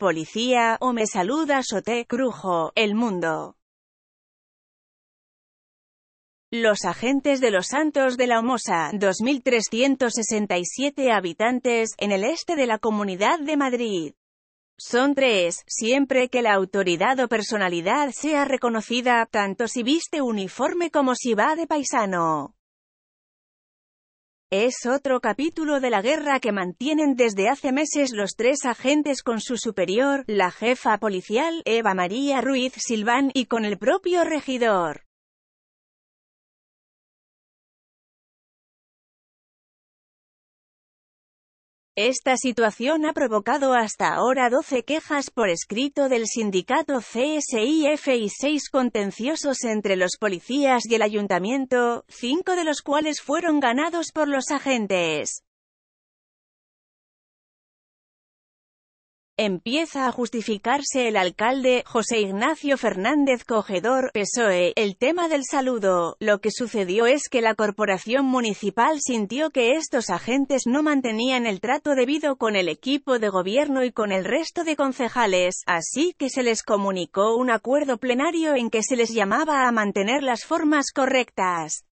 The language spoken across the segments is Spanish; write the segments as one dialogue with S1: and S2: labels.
S1: policía, o me saluda o te crujo, el mundo.
S2: Los agentes de los Santos de la Homosa, 2.367 habitantes, en el este de la Comunidad de Madrid. Son tres, siempre que la autoridad o personalidad sea reconocida, tanto si viste uniforme como si va de paisano. Es otro capítulo de la guerra que mantienen desde hace meses los tres agentes con su superior,
S3: la jefa policial, Eva María Ruiz Silván, y con el propio regidor. Esta situación ha provocado hasta ahora 12
S2: quejas por escrito del sindicato CSIF y 6 contenciosos entre los policías y el ayuntamiento, 5 de los cuales fueron ganados por los
S1: agentes. Empieza
S2: a justificarse el alcalde, José Ignacio Fernández Cogedor, PSOE, el tema del saludo. Lo que sucedió es que la corporación municipal sintió que estos agentes no mantenían el trato debido con el equipo de gobierno y con el resto de concejales, así que se les comunicó un acuerdo plenario en que se les llamaba a mantener las formas correctas.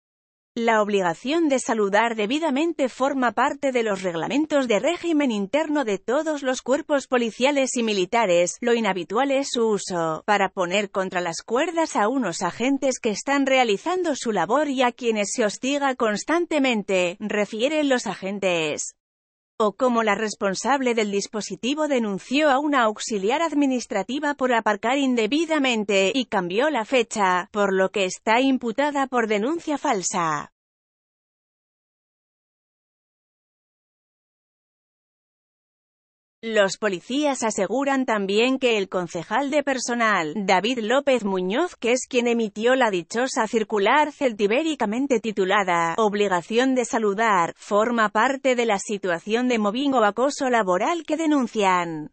S2: La obligación de saludar debidamente forma parte de los reglamentos de régimen interno de todos los cuerpos policiales y militares, lo inhabitual es su uso, para poner contra las cuerdas a unos agentes que están realizando su labor y a quienes se hostiga constantemente, refieren los agentes o como la responsable del dispositivo denunció a una auxiliar administrativa por aparcar indebidamente y cambió la fecha, por lo que
S3: está imputada por denuncia falsa. Los policías aseguran
S2: también que el concejal de personal, David López Muñoz, que es quien emitió la dichosa circular celtibéricamente titulada Obligación de saludar, forma parte de la situación de mobbing o acoso laboral que denuncian.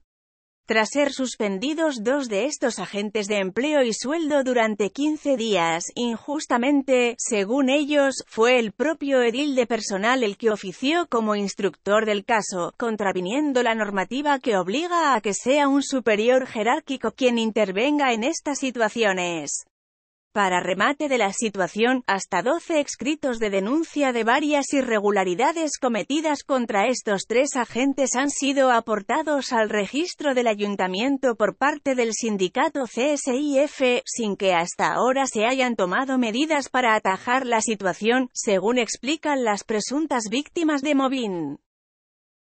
S2: Tras ser suspendidos dos de estos agentes de empleo y sueldo durante 15 días, injustamente, según ellos, fue el propio edil de personal el que ofició como instructor del caso, contraviniendo la normativa que obliga a que sea un superior jerárquico quien intervenga en estas situaciones. Para remate de la situación, hasta 12 escritos de denuncia de varias irregularidades cometidas contra estos tres agentes han sido aportados al registro del ayuntamiento por parte del sindicato CSIF, sin que hasta ahora se hayan tomado medidas para atajar la situación, según explican las presuntas víctimas
S1: de Movín.